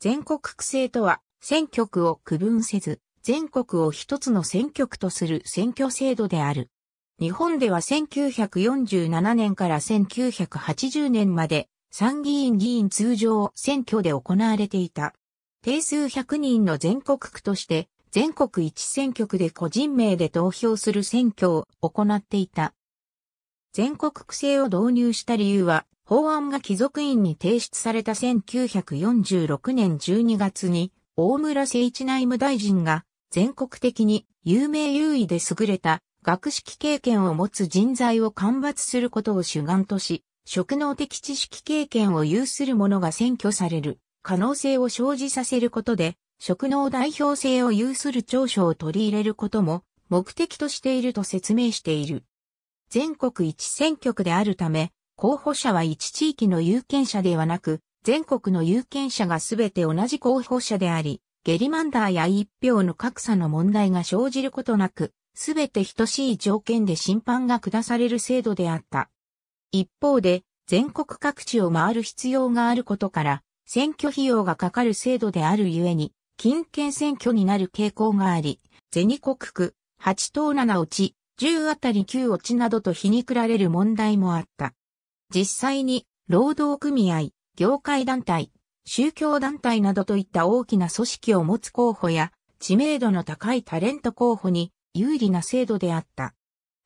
全国区制とは、選挙区を区分せず、全国を一つの選挙区とする選挙制度である。日本では1947年から1980年まで参議院議員通常選挙で行われていた。定数100人の全国区として全国一選挙区で個人名で投票する選挙を行っていた。全国区制を導入した理由は法案が貴族院に提出された1946年12月に、大村誠一内務大臣が、全国的に有名優位で優れた学識経験を持つ人材を干伐することを主眼とし、職能的知識経験を有する者が選挙される可能性を生じさせることで、職能代表性を有する長所を取り入れることも目的としていると説明している。全国一選挙区であるため、候補者は一地域の有権者ではなく、全国の有権者がすべて同じ候補者であり、ゲリマンダーや一票の格差の問題が生じることなく、すべて等しい条件で審判が下される制度であった。一方で、全国各地を回る必要があることから、選挙費用がかかる制度であるゆえに、近県選挙になる傾向があり、銭国区、8等7落ち、10あたり9落ちなどと皮肉られる問題もあった。実際に労働組合、業界団体、宗教団体などといった大きな組織を持つ候補や知名度の高いタレント候補に有利な制度であった。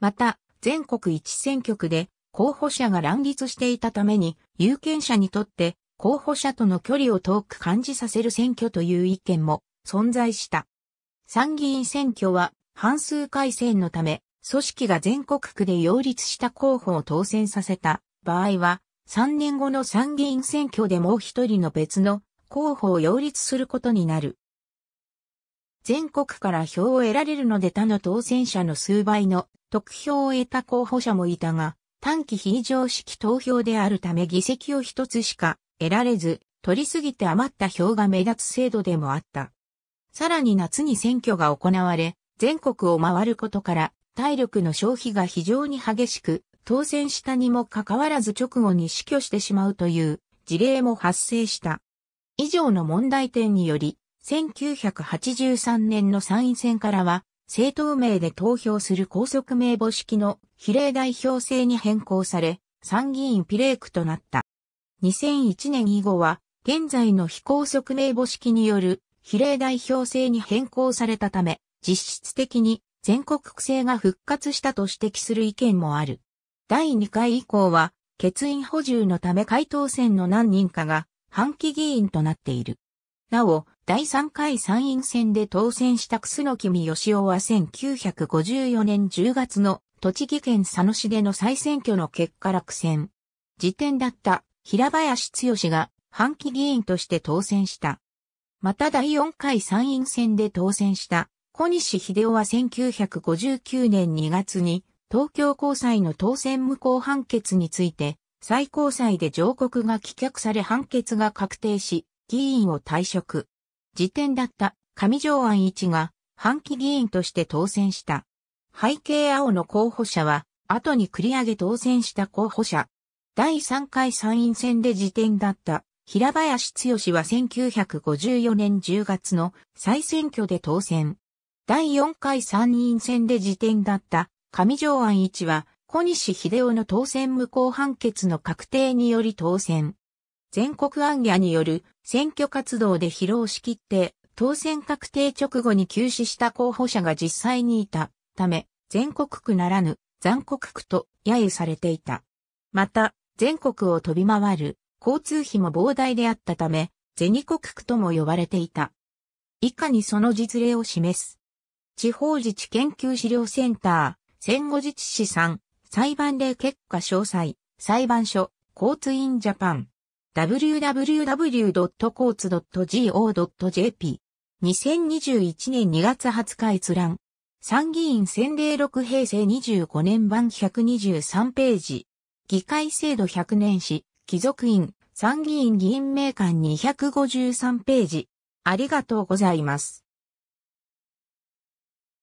また、全国一選挙区で候補者が乱立していたために有権者にとって候補者との距離を遠く感じさせる選挙という意見も存在した。参議院選挙は半数改選のため組織が全国区で擁立した候補を当選させた場合は、3年後の参議院選挙でもう一人の別の候補を擁立することになる。全国から票を得られるので他の当選者の数倍の得票を得た候補者もいたが、短期非常識投票であるため議席を一つしか得られず、取りすぎて余った票が目立つ制度でもあった。さらに夏に選挙が行われ、全国を回ることから体力の消費が非常に激しく、当選したにもかかわらず直後に死去してしまうという事例も発生した。以上の問題点により、1983年の参院選からは、政党名で投票する高速名簿式の比例代表制に変更され、参議院比例区となった。2001年以後は、現在の非高速名簿式による比例代表制に変更されたため、実質的に全国区制が復活したと指摘する意見もある。第2回以降は、欠員補充のため回答選の何人かが、半期議員となっている。なお、第3回参院選で当選した楠木義雄は1954年10月の栃木県佐野市での再選挙の結果落選。時点だった平林剛が半期議員として当選した。また第4回参院選で当選した小西秀夫は1959年2月に東京高裁の当選無効判決について、最高裁で上告が棄却され判決が確定し、議員を退職。時点だった上条案一が、半期議員として当選した。背景青の候補者は、後に繰り上げ当選した候補者。第3回参院選で時点だった平林剛は1954年10月の再選挙で当選。第4回参院選で時点だった上条安一は、小西秀夫の当選無効判決の確定により当選。全国暗夜による選挙活動で疲労しきって、当選確定直後に休止した候補者が実際にいたため、全国区ならぬ残酷区と揶揄されていた。また、全国を飛び回る交通費も膨大であったため、銭国区とも呼ばれていた。以下にその実例を示す。地方自治研究資料センター。戦後自治資産、裁判例結果詳細、裁判所、コーツインジャパン。www.courts.go.jp。2021年2月20日閲覧。参議院選令6平成25年版123ページ。議会制度100年史、貴族院、参議院議員名鑑253ページ。ありがとうございます。